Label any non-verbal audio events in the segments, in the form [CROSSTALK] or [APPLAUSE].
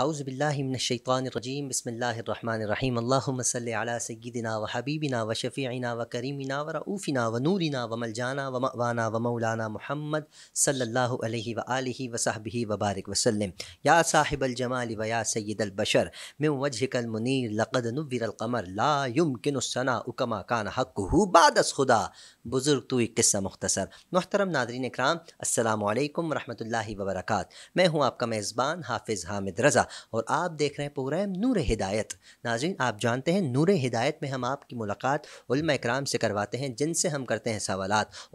आउज़बिल्लिमिनशैतरजीम बसमीम अल्लाम सैदिना व हबीबिना व शफ़ीना व करीमिना व रऊफ़िना व नूरिना व मलजाना व मवाना व मौलाना मोहम्मद सल्ला वसाबी वबारक वसलम या साहिबलजमाल व या सैदलबशर मैं वजहकलमनीर लक़द नबरकमर लायमकिनसना उकमा कान हक हु बादस खुदा बुज़ुर्ग तो एक किस्सा मुख्तसर मोहतरम नादरीन कराम अल्लाम वरहमल वबरक मैं हूँ आपका मेज़बान हाफिज़ हामिद रज़ा और आप देख रहे हैं प्रोग्राम नूर हिदायत नाजिन आप जानते हैं नूर हिदायत में हम आपकी मुलाकात कराम से करवाते हैं जिनसे हम करते हैं सवाल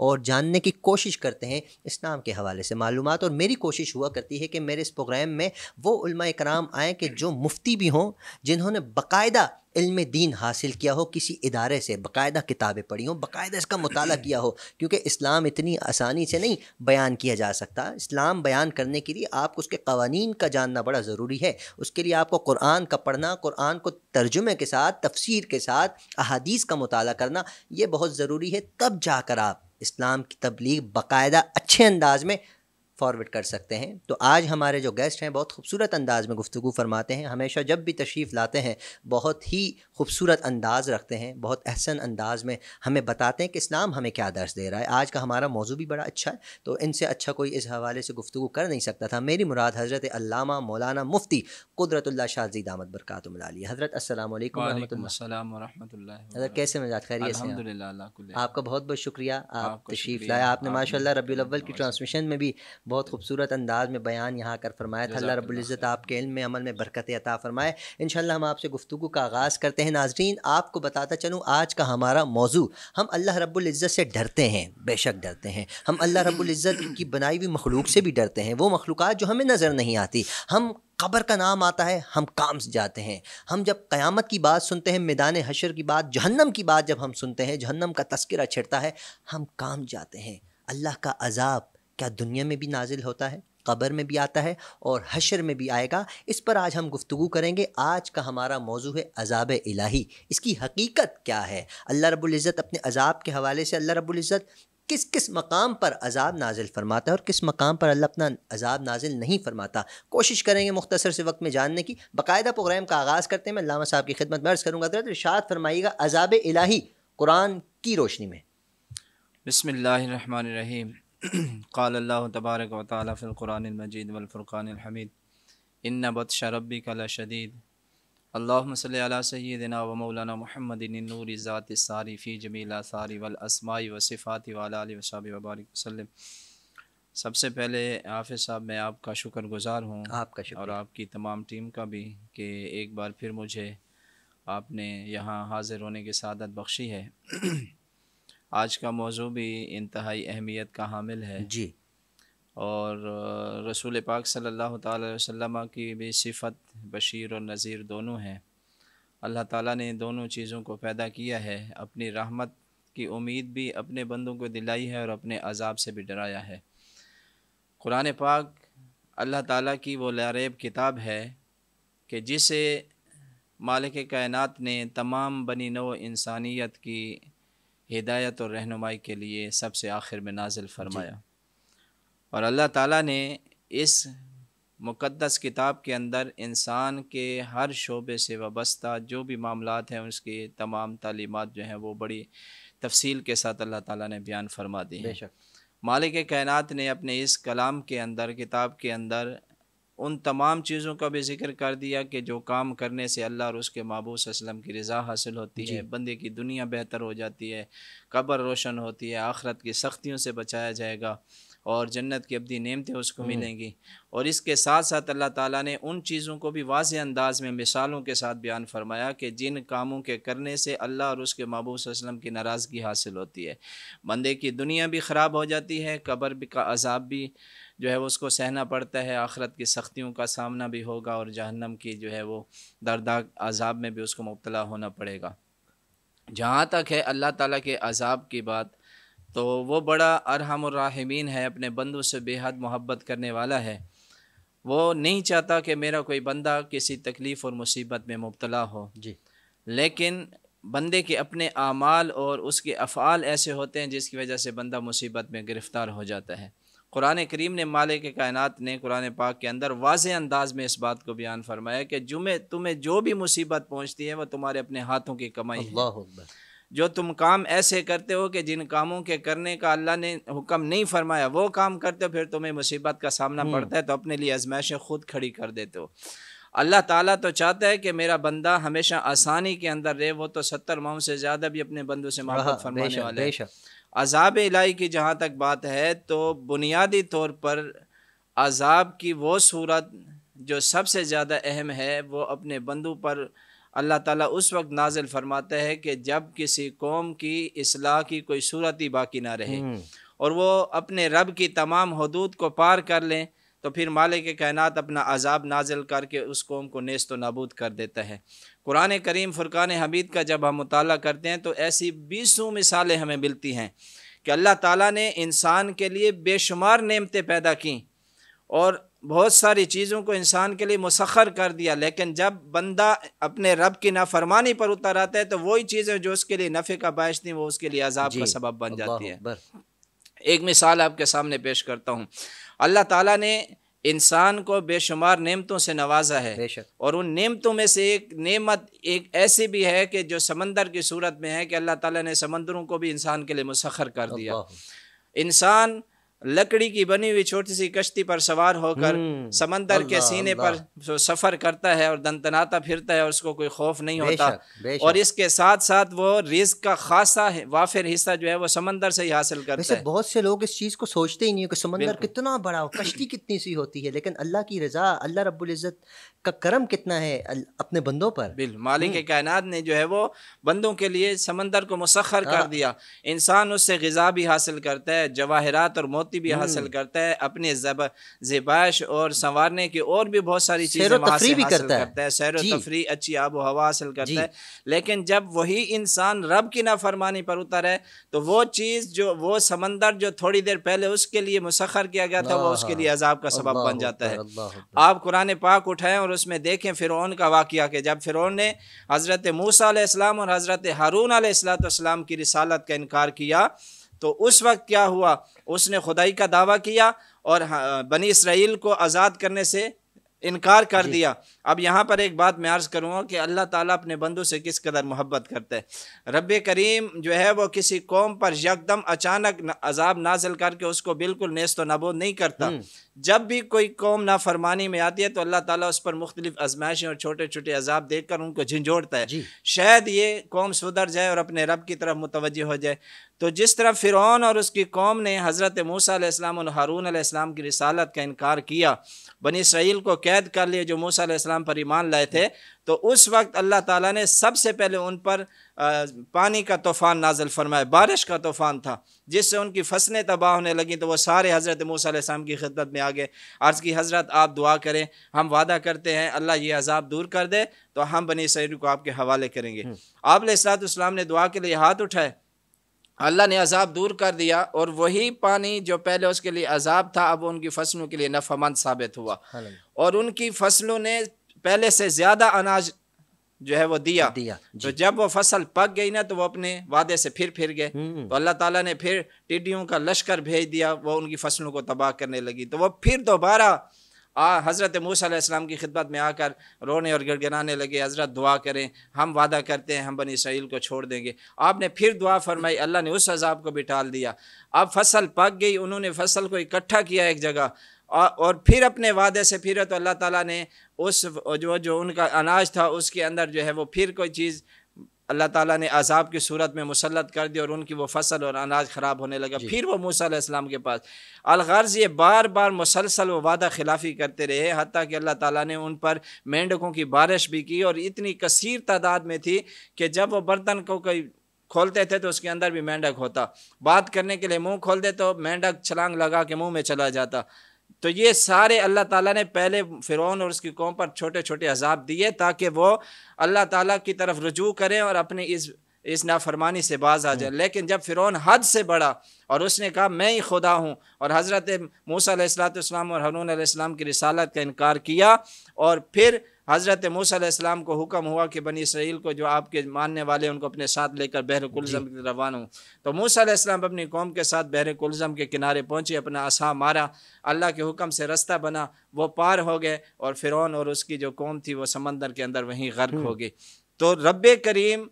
और जानने की कोशिश करते हैं इस्लाम के हवाले से मालूम और मेरी कोशिश हुआ करती है कि मेरे इस प्रोग्राम में वो कराम आएँ कि जो मुफ्ती भी हों जिन्होंने बाकायदा इल्म दीन हासिल किया हो किसी इदारे से बाकायदा किताबें पढ़ी हों बायदा इसका मुताल किया हो क्योंकि इस्लाम इतनी आसानी से नहीं बयान किया जा सकता इस्लाम बयान करने के लिए आपको उसके कवानीन का जानना बड़ा ज़रूरी है उसके लिए आपको कुरान का पढ़ना कुरान को तर्जुमे के साथ तफसीर के साथ अहादीस का मताल करना ये बहुत ज़रूरी है तब जाकर आप इस्लाम की तबलीग बाकायदा अच्छे अंदाज में फॉरवर्ड कर सकते हैं तो आज हमारे जो गेस्ट हैं बहुत खूबसूरत अंदाज़ में गुफ्तु फरमाते हैं हमेशा जब भी तशरीफ़ लाते हैं बहुत ही खूबसूरत अंदाज़ रखते हैं बहुत अहसन अंदाज़ में हमें बताते हैं कि इस्लाम हमें क्या दर्श दे रहा है आज का हमारा मौजू भी बड़ा अच्छा है तो इनसे अच्छा कोई इस हवाले से गुफ्तु कर नहीं सकता था मेरी मुराद हज़रत अलामा मौलाना मुफ्ती कुदरतल्ला शाहजी दामद बरकत मिलाली हज़रत अस्सलाम कैसे मजाक खैरियत से आपका बहुत बहुत शुक्रिया आप तशरीफ़ लाए आपने माशा रबी की ट्रांसमिशन में भी बहुत खूबसूरत अंदाज में बयान यहाँ कर फरमाया था अल्लाह रब्ज़त आपके इल्म में अमल में बरकत अता फ़रमाए इन हम आपसे गुफ्तु का आगाज़ करते हैं नाजरीन आपको बताता चलूँ आज का हमारा मौजू हम अल्लाह रब्ज़त से डरते हैं बेशक डरते हैं हम अल्लाह रब्ज़त की बनाई हुई मखलूक से भी डरते हैं वो मखलूक जो हमें नज़र नहीं आती हम कबर का नाम आता है हम काम से जाते हैं हम जब क़यामत की बात सुनते हैं मैदान हशर की बात जहन्नम की बात जब हम सुनते हैं जहन्नम का तस्करा छिड़ता है हम काम जाते हैं अल्लाह का अजाब क्या दुनिया में भी नाजिल होता है कबर में भी आता है और हशर में भी आएगा इस पर आज हम गुफ्तु करेंगे आज का हमारा मौजू है अजाब इलाही इसकी हकीकत क्या है अल्लाह रबुल्ज़त अपने अजाब के हवाले से अल्लाह रबुल्ज़त किस किस मकाम पर अजाब नाजिल फरमाता है और किस मकाम पर अल्लाह अपना अजाब नाजिल नहीं फरमाता कोशिश करेंगे मुख्तसर से वक्त में जानने की बाकायदा प्रोग्राम का आगाज़ करते हैं मैं लामा साहब की खिदमत मर्ज़ करूँगा तो इर्शाद फरमाइएगा अजाब इलाही कुरान की रोशनी में बसमिल्लर काल तबारक वाली फ़िलकुरानमजीद वफ़ुरक़ानहमीद इन बदश रबी اللهم صل على سيدنا ومولانا محمد النور महमदिनूर الساري في جميل जमीला सारी والصفات وعلى آله وصحبه وبارك वसलम सबसे पहले हाफि साहब मैं आपका गुज़ार हूँ आपका शुक्र और आपकी तमाम टीम का भी कि एक बार फिर मुझे आपने यहाँ हाज़िर होने की सादत बख्शी है आज का मौजू भी इंतहाई अहमियत का हामिल है जी और रसूल पाक सल्लल्लाहु अलैहि वसल्लम की भी सिफत बशीर और नज़ीर दोनों हैं अल्लाह ताला ने दोनों चीज़ों को पैदा किया है अपनी रहमत की उम्मीद भी अपने बंदों को दिलाई है और अपने अजाब से भी डराया है कुरान पाक अल्लाह ताला की वो लारेब किताब है कि जिसे मालिक कायनात ने तमाम बनी नव इंसानियत की हिदायत और रहनुमाई के लिए सबसे आखिर में नाजिल फरमाया और अल्लाह ताला ने इस मुक़दस किताब के अंदर इंसान के हर शोबे से वाबस्ता जो भी मामला हैं उसकी तमाम तलीमत जो हैं वो बड़ी तफसील के साथ अल्लाह ताला ने बयान फरमा दी है मालिक कायनात ने अपने इस कलाम के अंदर किताब के अंदर उन तमाम चीज़ों का भी जिक्र कर दिया कि जो काम करने से अल्लाह और उसके महबूस असलम की रज़ा हासिल होती है बंदे की दुनिया बेहतर हो जाती है कब्र रोशन होती है आखरत की सख्तियों से बचाया जाएगा और जन्नत की अबी नेमतें उसको हम्म। मिलेंगी और इसके साथ साथ अल्लाह ताला ने उन चीज़ों को भी वाज अंदाज में मिसालों के साथ बयान फरमाया कि जिन कामों के करने से अल्लाह और उसके महबूस वसलम की नाराज़गी हासिल होती है बंदे की दुनिया भी ख़राब हो जाती है कब्र का अजाब भी जो है वो उसको सहना पड़ता है आखरत की सख्तियों का सामना भी होगा और जहन्नम की जो है वो दर्दाक अजाब में भी उसको मुबतला होना पड़ेगा जहाँ तक है अल्लाह ताला के अजाब की बात तो वो बड़ा अरहमरहमीन है अपने बंदों से बेहद मोहब्बत करने वाला है वो नहीं चाहता कि मेरा कोई बंदा किसी तकलीफ़ और मुसीबत में मुबतला हो जी लेकिन बंदे के अपने आमाल और उसके अफ़ाल ऐसे होते हैं जिसकी वजह से बंदा मुसीबत में गिरफ़्तार हो जाता है कुरान करीम ने मालिक कायनत ने कुरान पाक के अंदर वाज अंदाज में इस बात को बयान फरमाया कि जुमे तुम्हें जो भी मुसीबत पहुँचती है वह तुम्हारे अपने हाथों की कमाई जो तुम काम ऐसे करते हो कि जिन कामों के करने का अल्लाह ने हुक्म नहीं फरमाया वो काम करते हो फिर तुम्हें मुसीबत का सामना हम्म। पड़ता है तो अपने लिए आजमाइशें खुद खड़ी कर देते हो अल्लाह ताला तो चाहता है कि मेरा बंदा हमेशा आसानी के अंदर रहे वो तो सत्तर माह से ज़्यादा भी अपने बंदों से हाँ, मोहब्बत फरमाने वाले अजाब इलाही की जहाँ तक बात है तो बुनियादी तौर पर अजाब की वो सूरत जो सबसे ज़्यादा अहम है वो अपने बंदू पर अल्लाह ताला उस वक्त नाजिल फरमाता है कि जब किसी कौम की असलाह की कोई सूरत ही बाकी ना रहे हम्म। और वो अपने रब की तमाम हदूद को पार कर लें तो फिर मालिक कायनात अपना अजाब नाजिल करके उस कौम को नेस्त नाबूद कर देता है कुरान करीम फ़ुरक़ान हमीद का जब हम मुताल करते हैं तो ऐसी बीसों मिसालें हमें मिलती हैं कि अल्लाह ताला ने इंसान के लिए बेशुमार नेमतें पैदा की और बहुत सारी चीज़ों को इंसान के लिए मुसखर कर दिया लेकिन जब बंदा अपने रब की नाफरमानी पर उतर आता है तो वही चीज़ें जो उसके लिए नफ़े का बायश थी वो उसके लिए अजाब का सबब बन जाती है एक मिसाल आपके सामने पेश करता हूँ अल्लाह ताली ने इंसान को बेशुमार नेमतों से नवाजा है और उन नेमतों में से एक नेमत एक ऐसी भी है कि जो समंदर की सूरत में है कि अल्लाह ताला ने समंदरों को भी इंसान के लिए मुसखर कर दिया इंसान लकड़ी की बनी हुई छोटी सी कश्ती पर सवार होकर हम्म। समंदर के सीने पर सफर करता है और दंतनाता फिरता है और उसको कोई खौफ नहीं होता बेशक, बेशक। और इसके साथ साथ वो रिज का खासा वाफिर हिस्सा जो है वो समंदर से ही हासिल करता है बहुत से लोग इस चीज़ को सोचते ही नहीं है कि समंदर कितना बड़ा हो कश्ती कितनी सी होती है लेकिन अल्लाह की रजा अल्लाह रबुल्जत का करम कितना है अपने बंदों पर बिल मालिक हम्म। कायनात ने जो है वो बंदों के लिए समंदर को मुसखर हाँ। कर दिया इंसान उससे गज़ा भी हासिल करता है जवाहरात और मोती भी हम्म। हासिल करता है अपने जेबाइश और संवारने की और भी बहुत सारी चीज़ें भी करता है, है। सैर तफरी अच्छी आबो हवा हासिल करता है लेकिन जब वही इंसान रब की नाफरमानी पर उतर है तो वो चीज़ जो वो समंदर जो थोड़ी देर पहले उसके लिए मुसखर किया गया था वो हाँ, उसके हाँ। लिए अजाब का सबब बन जाता है आप कुरान पाक उठाएं और उसमें देखें फ़िरौन का वाक़ कि जब फ़िरौन ने हज़रत मूसा और हज़रत हारून आसलाम की रिसालत का इनकार किया तो उस वक्त क्या हुआ उसने खुदाई का दावा किया और बनी इसराइल को आज़ाद करने से इनकार कर दिया अब यहाँ पर एक बात मैं अर्ज़ करूँगा कि अल्लाह ताला अपने बंदों से किस कदर मोहब्बत करते हैं रब करीम जो है वो किसी कौम पर यकदम अचानक अजाब नाजिल करके उसको बिल्कुल नेस्त नबोद नहीं करता हम्म। जब भी कोई कौम नाफरमानी में आती है तो अल्लाह ताला उस पर मुख्तलिफ आजमाइशें और छोटे छोटे अजाब देख उनको झंझोड़ता है शायद ये कौम सुधर जाए और अपने रब की तरफ मुतवजह हो जाए तो जिस तरह फ़िरौन और उसकी कौम ने हज़रत मूसा इस्लाम और हारून इस्लाम की रिसालत का इनकार किया बनी इसराइल को कैद कर लिए जो मूसा इस्लाम पर ईमान लाए थे तो उस वक्त अल्लाह ताला ने सबसे पहले उन पर पानी का तूफ़ान नाजल फरमाया बारिश का तूफ़ान था जिससे उनकी फसलें तबाह होने लगीं तो वह सारे हज़रत मूसम की खिदत में आ गए अर्ज़ की हज़रत आप दुआ करें हम वादा करते हैं अल्लाह ये अजाब दूर कर दे तो हम बनी इसराइल को आपके हवाले करेंगे हम्म। आप ने दुआ के लिए हाथ उठाए अल्लाह ने अजाब दूर कर दिया और वही पानी जो पहले उसके लिए अजाब था अब उनकी फसलों के लिए नफामंद साबित हुआ और उनकी फसलों ने पहले से ज़्यादा अनाज जो है वो दिया दिया तो जब वो फसल पक गई ना तो वो अपने वादे से फिर फिर गए हम्म। तो अल्लाह ताला ने फिर टिड्डियों का लश्कर भेज दिया वो उनकी फसलों को तबाह करने लगी तो वो फिर दोबारा आ हज़रत मूसम की खिदमत में आकर रोने और गिड़गिड़ाने लगे हज़रत दुआ करें हम वादा करते हैं हम बनी सहील को छोड़ देंगे आपने फिर दुआ फरमाई अल्लाह ने उस अजाब को भी टाल दिया अब फसल पक गई उन्होंने फसल को इकट्ठा किया एक जगह और फिर अपने वादे से फिर तो अल्लाह ताला ने उस जो जो उनका अनाज था उसके अंदर जो है वो फिर कोई चीज़ अल्लाह ताला ने अजाब की सूरत में मुसलत कर दी और उनकी वो फसल और अनाज ख़राब होने लगा फिर वो मूसम के पास अलगर्ज़ ये बार बार मुसलसल व वादा खिलाफी करते रहे हती कि अल्लाह ताला ने उन पर मेंढकों की बारिश भी की और इतनी कसीर तादाद में थी कि जब वो बर्तन को कोई खोलते थे तो उसके अंदर भी मेंढक होता बात करने के लिए मुँह खोलते तो मेंढक छलांग लगा के मुँह में चला जाता तो ये सारे अल्लाह ताला ने पहले फ़िरौन और उसकी कौम पर छोटे छोटे अजाब दिए ताकि वो अल्लाह ताला की तरफ रजू करें और अपने इस इस नाफरमानी से बाज आ जाए हम्म। लेकिन जब फ़िरौन हद से बड़ा और उसने कहा मैं ही खुदा हूँ और हज़रत मूसा और हरून की रिसालत का इनकार किया और फिर हज़रत मूसम को हुक्म हुआ कि बनी इसराइल को जो आपके मानने वाले उनको अपने साथ लेकर बहर कुलज़म की रवाना हूँ तो मूसम अपनी कौम के साथ बहर कुलज़म के किनारे पहुँचे अपना असा मारा अल्लाह के हुक्म से रास्ता बना वो पार हो गए और फ़िरौन और उसकी जो कौम थी वो समंदर के अंदर वहीं गर्क हम्म। हो गई तो रब करीम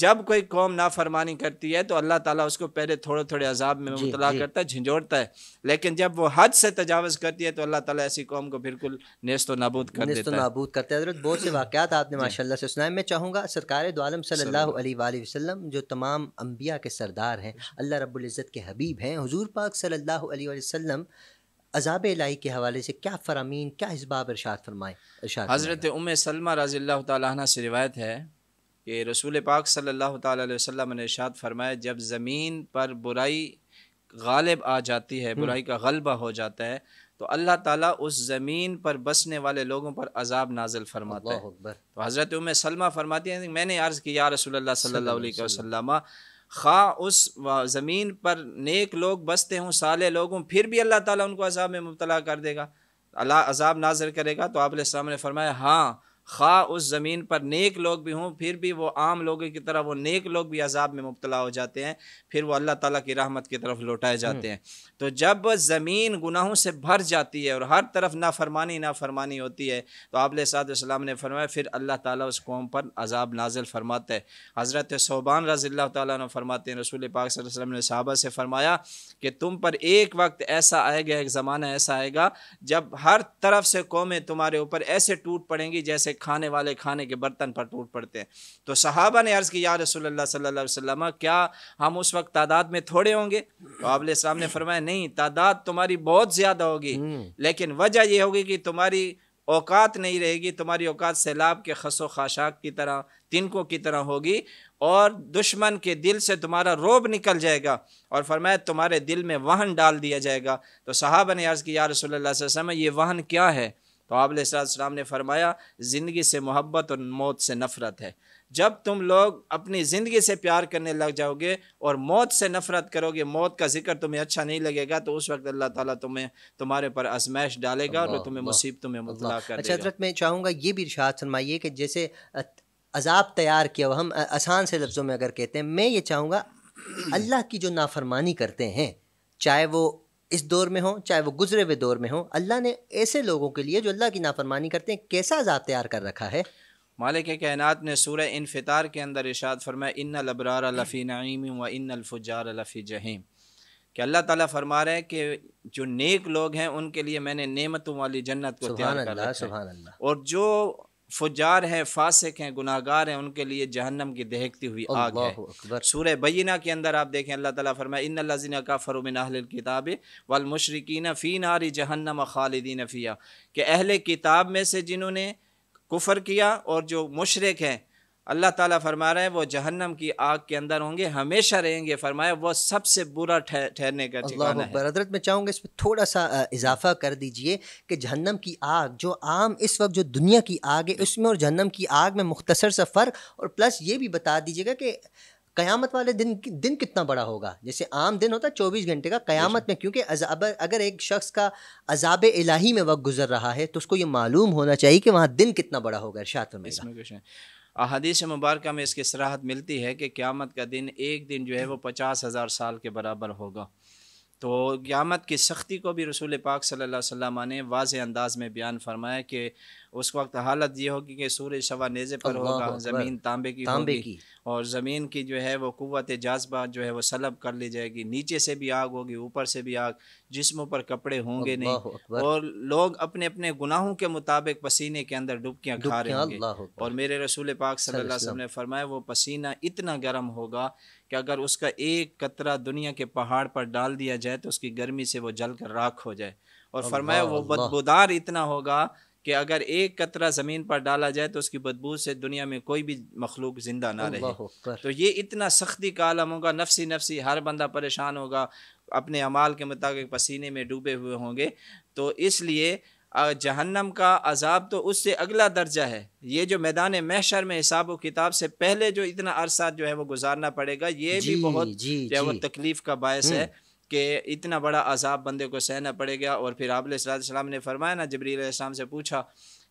जब कोई कौम नाफरमानी करती है तो अल्लाह ताला उसको पहले थोड़े थोड़े अजाब में मुबला करता है झंझोड़ता है लेकिन जब वो हद से तजावज़ करती है तो अल्लाह ताला ऐसी कौम को बिल्कुल नेस्त नाबूद कर नेस्त देता नाबूद करता है बहुत से [CLEARS THROAT] वाक़ात आपने माशाल्लाह से सुनाए मैं चाहूँगा सरकार दोआलम सल्लल्लाहु अलैहि वसल्लम जो तमाम अम्बिया के सरदार हैं अल्लाह रब्बुल इज़्ज़त के हबीब हैं हुजूर पाक सल्लल्लाहु अलैहि वसल्लम अजाब इलाही के हवाले से क्या फरामीन क्या इसबाब इरशाद फरमाए हज़रत उम सलमा रज़ी अल्लाह से रिवायत है कि रसूल पाक सल्लल्लाहु अलैहि वसल्लम ने इशात फरमाया जब ज़मीन पर बुराई गालिब आ जाती है बुराई हम्म। का गलबा हो जाता है तो अल्लाह ताला उस ज़मीन पर बसने वाले लोगों पर अजाब नाजिल फरमाता है तो हज़रत उम सलमा फरमाती है मैंने अर्ज़ किया रसूल सल्ला खा उस ज़मीन पर नेक लोग बसते हों साले लोगों फिर भी अल्लाह ताला उनको अजाब में मुबला कर देगा अल्लाह अजाब नाजिल करेगा तो आप ने फरमाया हाँ खा उस ज़मीन पर नेक लोग भी हों फिर भी वो आम लोगों की तरह वो नेक लोग भी अजाब में मुबतला हो जाते हैं फिर वो अल्लाह ताला की रहमत की तरफ लौटाए जाते हम्म। हैं तो जब ज़मीन गुनाहों से भर जाती है और हर तरफ नाफरमानी नाफरमानी होती है तो आबल सादम ने फरमाया फिर अल्लाह ताला उस कौम पर अजाब नाजिल फरमाता है हज़रत सोबान रज़ील्ला तरमाते फरमाते हैं रसूल पाक वसलम ने साहबा से फरमाया कि तुम पर एक वक्त ऐसा आएगा एक ज़माना ऐसा आएगा जब हर तरफ से कौमें तुम्हारे ऊपर ऐसे टूट पड़ेंगी जैसे खाने वाले खाने के बर्तन पर टूट पड़ते हैं तो सहाबा ने अर्ज़ किया रसोल्ला सल्ला वसम क्या हम उस वक्त तादाद में थोड़े होंगे तो आबल ने फरमाया नहीं तादाद तुम्हारी बहुत ज़्यादा होगी हम्म। लेकिन वजह यह होगी कि तुम्हारी औकात नहीं रहेगी तुम्हारी औकात सैलाब के खसो खाशाक की तरह तिनकों की तरह होगी और दुश्मन के दिल से तुम्हारा रोब निकल जाएगा और फरमाया तुम्हारे दिल में वहन डाल दिया जाएगा तो साहब ने अर्ज़ किया रसोल्ला वसम ये वहन क्या है तो सलाम ने फरमाया ज़िंदगी से मोहब्बत और मौत से नफ़रत है जब तुम लोग अपनी ज़िंदगी से प्यार करने लग जाओगे और मौत से नफ़रत करोगे मौत का जिक्र तुम्हें अच्छा नहीं लगेगा तो उस वक्त अल्लाह ताला तुम्हें तुम्हारे पर आजमाइश डालेगा और तुम्हें मुसीबत तुम्हें मुबला कर अच्छा हजरत मैं चाहूँगा ये भी इर्शाद सुनवाइए कि जैसे अजाब तैयार किया हम आसान से लफ्ज़ों में अगर कहते हैं मैं ये चाहूँगा अल्लाह की जो नाफरमानी करते हैं चाहे वो इस दौर में हो चाहे वो गुजरे हुए दौर में हो अल्लाह ने ऐसे लोगों के लिए जो अल्लाह की नाफरमानी करते हैं कैसा अजाब तैयार कर रखा है मालिक कायनात ने सूर्य इनफितार के अंदर इशाद फरमाया इन लबरार लफ़ी नईम व इन अलफुजार लफ़ी जहीम कि अल्लाह ताला फरमा रहे हैं कि जो नेक लोग हैं उनके लिए मैंने नेमतों वाली जन्नत को तैयार कर रखा है और जो फुजार हैं फासिक हैं गुनागार हैं उनके लिए जहन्नम की दहकती हुई आग है सूर्य बैना के अंदर आप देखें अल्लाह ताला फरमाए इन लजीन का फ़रुमिन किताब वल मशरकिन फ़ी नारी जहन्नम खालिदीन फ़िया के अहले किताब में से जिन्होंने कुफ़र किया और जो मशरक हैं अल्लाह ताला फरमा रहे हैं वो जहन्नम की आग के अंदर होंगे हमेशा रहेंगे फरमाया वो सबसे बुरा ठहरने का ठिकाना है हजरत मैं चाहूँगा इसमें थोड़ा सा इजाफा कर दीजिए कि जहन्नम की आग जो आम इस वक्त जो दुनिया की आग है उसमें और जहन्नम की आग में मुख्तसर सा फ़र्क और प्लस ये भी बता दीजिएगा कि क़यामत वाले दिन दिन कितना बड़ा होगा जैसे आम दिन होता है चौबीस घंटे का क़यामत में क्योंकि अजाब अगर एक शख्स का अजाब इलाही में वक्त गुजर रहा है तो उसको ये मालूम होना चाहिए कि वहाँ दिन कितना बड़ा होगा इर्शात में अदीस मुबारक में इसकी सराहत मिलती है कि क़्यामत का दिन एक दिन जो है वो पचास हज़ार साल के बराबर होगा तो क़्यामत की सख्ती को भी रसूल पाक सल्ला वसम ने वाज अंदाज़ में बयान फरमाया कि उस वक्त हालत ये होगी कि सूर्य शवा नेज़े पर होगा ज़मीन तांबे की तांबे की और ज़मीन की जो है वो कुत जज्बा जो है वो सलब कर ली जाएगी नीचे से भी आग होगी ऊपर से भी आग जिसमों पर कपड़े होंगे नहीं और लोग अपने अपने गुनाहों के मुताबिक पसीने के अंदर डुबकियाँ खा रहे होंगे और मेरे रसूल पाक सल्लाम ने फरमाया वो पसीना इतना गर्म होगा कि अगर उसका एक कतरा दुनिया के पहाड़ पर डाल दिया जाए तो उसकी गर्मी से वो जल कर राख हो जाए और फरमाया वो बदबूदार इतना होगा कि अगर एक कतरा ज़मीन पर डाला जाए तो उसकी बदबू से दुनिया में कोई भी मखलूक ज़िंदा ना रहे तो ये इतना सख्ती का आलम होगा नफसी नफसी हर बंदा परेशान होगा अपने अमाल के मुताबिक पसीने में डूबे हुए होंगे तो इसलिए जहन्नम का अजाब तो उससे अगला दर्जा है ये जो मैदान महशर में हिसाब व किताब से पहले जो इतना अरसा जो है वो गुजारना पड़ेगा ये भी बहुत जो है वो तकलीफ़ का बायस हम्म। है कि इतना बड़ा अजाब बंदे को सहना पड़ेगा और फिर आबलम ने फरमाया ना जबरीम से पूछा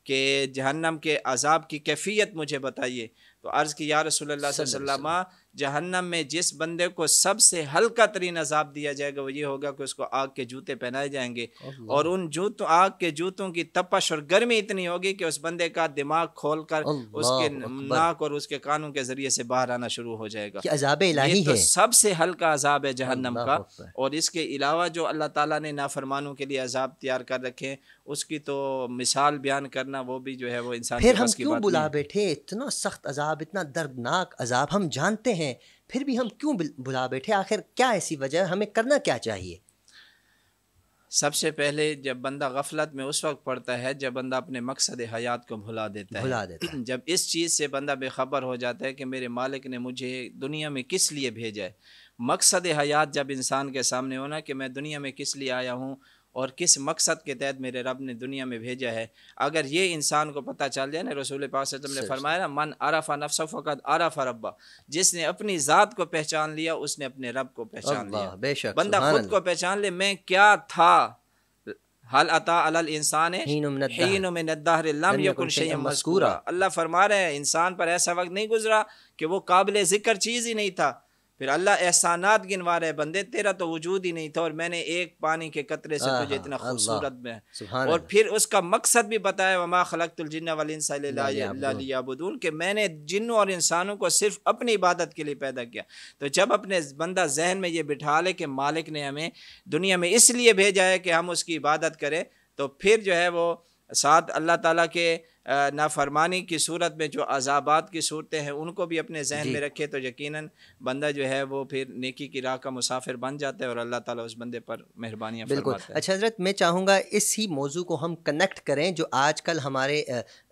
कि जहन्नम के अजाब की कैफियत मुझे बताइए तो अर्ज़ की या रसोल्ला सल्ला जहन्नम में जिस बंदे को सबसे हल्का तरीन अजाब दिया जाएगा वो ये होगा कि उसको आग के जूते पहनाए जाएंगे और उन जूतों आग के जूतों की तपश और गर्मी इतनी होगी कि उस बंदे का दिमाग खोल कर उसके नाक और उसके कानों के जरिए से बाहर आना शुरू हो जाएगा अजाब इलाही तो सबसे हल्का अजाब है जहन्नम का और इसके अलावा जो अल्लाह तला ने नाफरमानों के लिए अजाब तैयार कर रखे हैं उसकी तो मिसाल बयान करना वो भी जो है वो इंसान फिर हम क्यों बुला बैठे इतना सख्त अजाब इतना दर्दनाक अजाब हम जानते हैं हैं फिर भी हम क्यों भुला बैठे आखिर क्या ऐसी वजह हमें करना क्या चाहिए सबसे पहले जब बंदा गफलत में उस वक्त पड़ता है जब बंदा अपने मकसद हयात को भुला देता है भुला देता है जब इस चीज़ से बंदा बेखबर हो जाता है कि मेरे मालिक ने मुझे दुनिया में किस लिए भेजा है मकसद हयात जब इंसान के सामने होना कि मैं दुनिया में किस लिए आया हूँ और किस मकसद के तहत मेरे रब ने दुनिया में भेजा है अगर ये इंसान को पता चल जाए ना रसूल पास ने फरमाया ना मन आरफा नफ्स फ़कत आरफा रब्बा जिसने अपनी ज़ात को पहचान लिया उसने अपने रब को पहचान लिया बेशक बंदा खुद को पहचान ले मैं क्या था हल अता अल इंसान अल्लाह फरमा रहे हैं इंसान पर ऐसा वक्त नहीं गुजरा कि वो काबिल जिक्र चीज़ ही नहीं था फिर अल्लाह एहसानात गिनवा रहे बंदे तेरा तो वजूद ही नहीं था और मैंने एक पानी के कतरे से तुझे इतना खूबसूरत में और फिर उसका मकसद भी बताया वमा खलकतुलजिन्ना के कि मैंने जिन्नों और इंसानों को सिर्फ अपनी इबादत के लिए पैदा किया तो जब अपने बंदा जहन में ये बिठा ले कि मालिक ने हमें दुनिया में इसलिए भेजा है कि हम उसकी इबादत करें तो फिर जो है वो साथ अल्लाह ताला के नाफरमानी की सूरत में जो अजाबात की सूरतें हैं उनको भी अपने जहन में रखे तो यकीनन बंदा जो है वो फिर नेकी की राह का मुसाफिर बन जाता है और अल्लाह ताला उस बंदे पर मेहरबानियाँ बिल्कुल अच्छा हजरत मैं चाहूँगा इस ही मौजू को हम कनेक्ट करें जो आजकल हमारे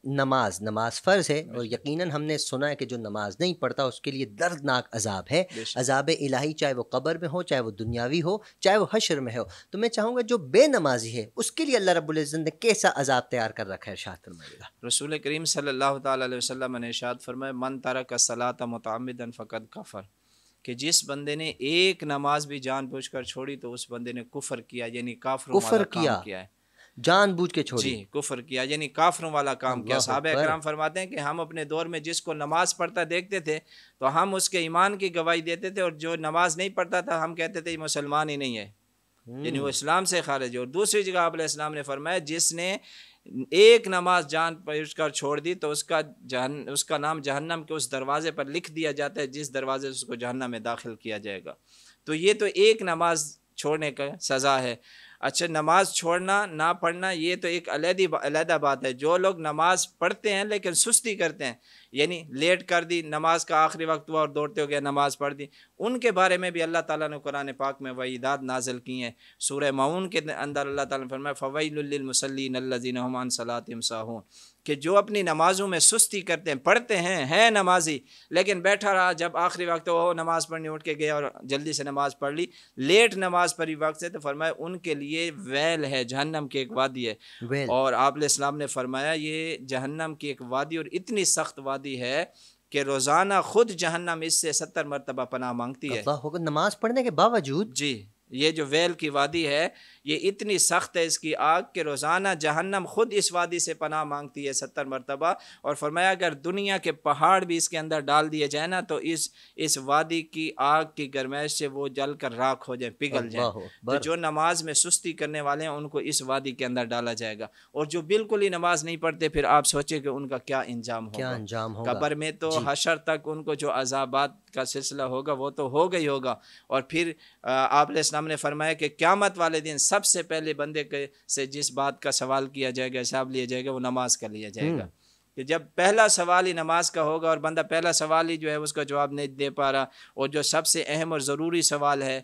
नमाज नमाज फ़र्ज़ है और यकीनन हमने सुना है कि जो नमाज नहीं पढ़ता उसके लिए दर्दनाक अजाब है अजाब इलाही चाहे वो कब्र में हो चाहे वो दुनियावी हो चाहे वो हशर में हो तो मैं चाहूँगा जो बेनमाजी है उसके लिए अल्लाह रब्ज़त ने कैसा अजाब तैयार कर रखा है शाह रसूल करीम सल्ला तसम ने शाद फरमाया मन तरक सलात मतमदन फ़कत कफ़र कि जिस बंदे ने एक नमाज भी जानबूझकर छोड़ी तो उस बंदे ने कुफर किया यानी काफर किया, किया है जानबूझ के छोड़ी कुफर किया यानी काफरों वाला काम किया साहब कराम फरमाते हैं कि हम अपने दौर में जिसको नमाज पढ़ता देखते थे तो हम उसके ईमान की गवाही देते थे और जो नमाज नहीं पढ़ता था हम कहते थे मुसलमान ही नहीं है हम्म। यानी वो इस्लाम से खारिज और दूसरी जगह आप इस्लाम ने फरमाया जिसने एक नमाज जान पर कर छोड़ दी तो उसका जहन उसका नाम जहन्नम के उस दरवाज़े पर लिख दिया जाता है जिस दरवाज़े से उसको जहन्नम में दाखिल किया जाएगा तो ये तो एक नमाज छोड़ने का सज़ा है अच्छा नमाज छोड़ना ना पढ़ना ये तो एक अलहदा बात है जो लोग नमाज पढ़ते हैं लेकिन सुस्ती करते हैं यानी लेट कर दी नमाज का आखिरी वक्त हुआ और दौड़ते हो गया नमाज पढ़ दी उनके बारे में भी अल्लाह ताला ने कुरान पाक में वईदात नाजिल की हैं सूर्य माउन के अंदर अल्लाह ताला ने फरमाया फ़वैलमसलिन सलातम साहून कि जो अपनी नमाज़ों में सुस्ती करते हैं पढ़ते हैं हैं नमाजी लेकिन बैठा रहा जब आखिरी वक्त वो नमाज़ पढ़ने उठ के गया और जल्दी से नमाज़ पढ़ ली लेट नमाज़ पढ़ी वक्त है तो फरमाया उनके लिए वैल है जहन्नम की एक वादी है और आप इस्लाम ने फरमाया ये जहन्नम की एक वादी और इतनी सख्त वादी है कि रोज़ाना ख़ुद जहन्नम इससे सत्तर मरतबा पनाह मांगती है नमाज़ पढ़ने के बावजूद जी ये जो वेल की वादी है ये इतनी सख्त है इसकी आग के रोज़ाना जहन्नम ख़ुद इस वादी से पनाह मांगती है सत्तर मरतबा और फरमाया अगर दुनिया के पहाड़ भी इसके अंदर डाल दिए जाए ना तो इस इस वादी की आग की गर्माइश से वो जल कर राख हो जाए पिघल जाए तो जो नमाज में सुस्ती करने वाले हैं उनको इस वादी के अंदर डाला जाएगा और जो बिल्कुल ही नमाज नहीं पढ़ते फिर आप सोचे कि उनका क्या इंजाम होगा क्या इंजाम कबर में तो हशर तक उनको जो अजाबात का सिलसिला होगा वो तो होगा ही होगा और फिर आपने वसल्लम ने फरमाया कि क़्यामत वाले दिन सबसे पहले बंदे के से जिस बात का सवाल किया जाएगा हिसाब लिया जाएगा वो नमाज का लिया जाएगा हम्म। कि जब पहला सवाल ही नमाज का होगा और बंदा पहला सवाल ही जो है उसका जवाब नहीं दे पा रहा और जो सबसे अहम और ज़रूरी सवाल है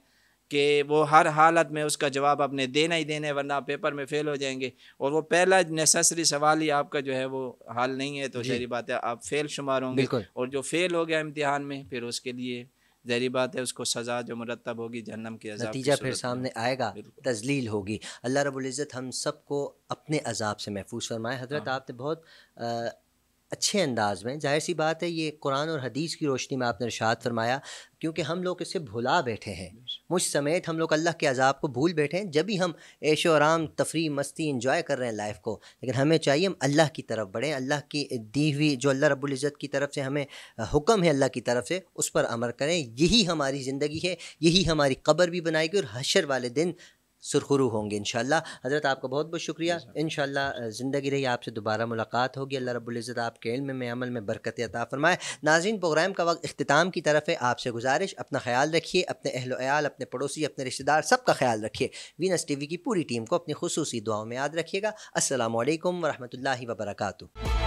कि वो हर हालत में उसका जवाब आपने देना ही देना है वरना पेपर में फेल हो जाएंगे और वो पहला नेसेसरी सवाल ही आपका जो है वो हाल नहीं है तो शहरी बात है आप फेल शुमार होंगे और जो फेल हो गया इम्तिहान में फिर उसके लिए जहरी बात है उसको सज़ा जो मुरतब होगी जन्म की नतीजा फिर सामने आएगा तजलील होगी अल्लाह रबुल्ज़त हम सबको अपने अजाब से महफूज फरमाए हजरत हाँ। आपने बहुत अच्छे अंदाज में जाहिर सी बात है ये कुरान और हदीस की रोशनी में आपने इरशाद फरमाया क्योंकि हम लोग इसे भुला बैठे हैं मुझ समेत हम लोग अल्लाह के अजाब को भूल बैठे हैं जब भी हम ऐशो आराम तफरी मस्ती इंजॉय कर रहे हैं लाइफ को लेकिन हमें चाहिए हम अल्लाह की तरफ बढ़ें अल्लाह की दी हुई जो अल्लाह रबुल्ज़त की तरफ से हमें हुक्म है अल्लाह की तरफ से उस पर अमर करें यही हमारी ज़िंदगी है यही हमारी कबर भी बनाएगी और हशर वाले दिन सुरखरू होंगे इन हज़रत आपका बहुत बहुत शुक्रिया इन ज़िंदगी रही आपसे दोबारा मुलाकात होगी अल्लाह रब्ज़त आपके इल्म में अमल में बरकत अता फ़रमाए नाजीन प्रोग्राम का वक्त अख्ताम की तरफ है आपसे गुजारिश अपना ख्याल रखिए अपने अहलोयाल अपने पड़ोसी अपने रिश्तेदार सबका ख्याल रखिए वीनस टी वी की पूरी टीम को अपनी खसूसी दुआओं में याद रखिएगा असल वरहमल वर्का